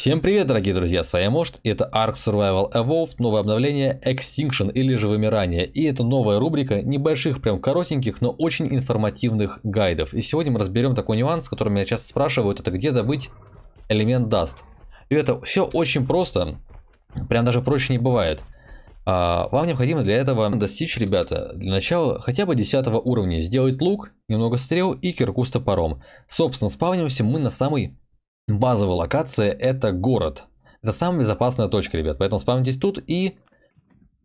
Всем привет, дорогие друзья, с вами Мошт, это Ark Survival Evolved, новое обновление Extinction или же Вымирание. И это новая рубрика небольших, прям коротеньких, но очень информативных гайдов. И сегодня мы разберем такой нюанс, который меня часто спрашивают, это где добыть элемент Dust. И это все очень просто, прям даже проще не бывает. А, вам необходимо для этого достичь, ребята, для начала хотя бы 10 уровня, сделать лук, немного стрел и кирку с топором. Собственно, спавнимся мы на самый базовая локация это город. Это самая безопасная точка, ребят. Поэтому спамьтесь тут и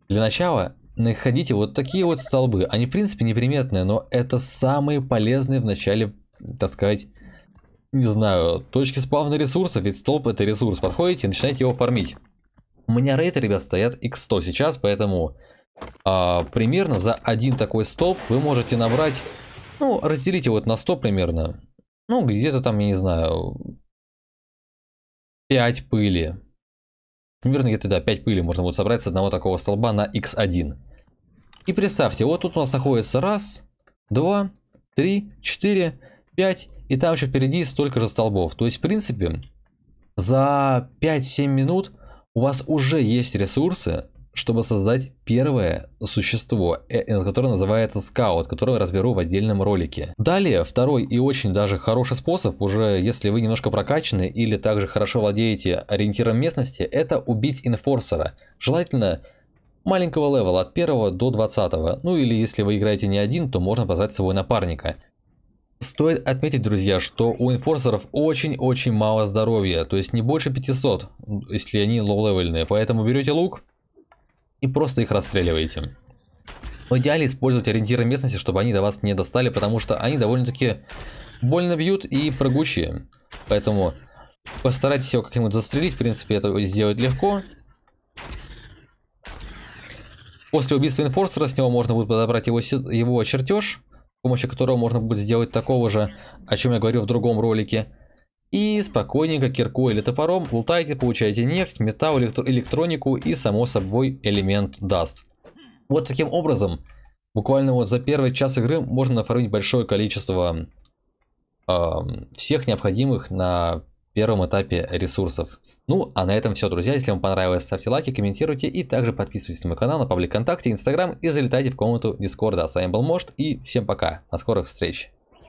для начала находите вот такие вот столбы. Они в принципе неприметные, но это самые полезные в начале, так сказать, не знаю, точки спавна ресурсов. Ведь столб это ресурс. Подходите и начинаете его фармить. У меня рейты, ребят, стоят x100 сейчас, поэтому а, примерно за один такой столб вы можете набрать, ну, разделите вот на 100 примерно. Ну, где-то там, я не знаю, 5 пыли. Примерно где-то, да, 5 пыли можно будет собрать с одного такого столба на x1. И представьте, вот тут у нас находится раз, два, три, четыре, пять, и там еще впереди столько же столбов. То есть, в принципе, за 5-7 минут у вас уже есть ресурсы чтобы создать первое существо, э, э, которое называется скаут, которое разберу в отдельном ролике. Далее, второй и очень даже хороший способ, уже если вы немножко прокачаны или также хорошо владеете ориентиром местности, это убить инфорсера. Желательно маленького левела от 1 до 20, ну или если вы играете не один, то можно позвать своего напарника. Стоит отметить, друзья, что у инфорсеров очень-очень мало здоровья, то есть не больше 500, если они лоу-левельные, поэтому берете лук, и просто их расстреливаете. В идеале использовать ориентиры местности, чтобы они до вас не достали, потому что они довольно-таки больно бьют и прыгучие. Поэтому постарайтесь его как-нибудь застрелить, в принципе, это сделать легко. После убийства инфорсера с него можно будет подобрать его, его чертеж, с помощью которого можно будет сделать такого же, о чем я говорил в другом ролике. И спокойненько киркой или топором лутайте, получаете нефть, металл, электронику и само собой элемент даст. Вот таким образом, буквально вот за первый час игры можно нафармить большое количество э, всех необходимых на первом этапе ресурсов. Ну, а на этом все, друзья. Если вам понравилось, ставьте лайки, комментируйте и также подписывайтесь на мой канал, на паблик ВКонтакте, Инстаграм и залетайте в комнату Дискорда. С вами был Мошт и всем пока. До скорых встреч.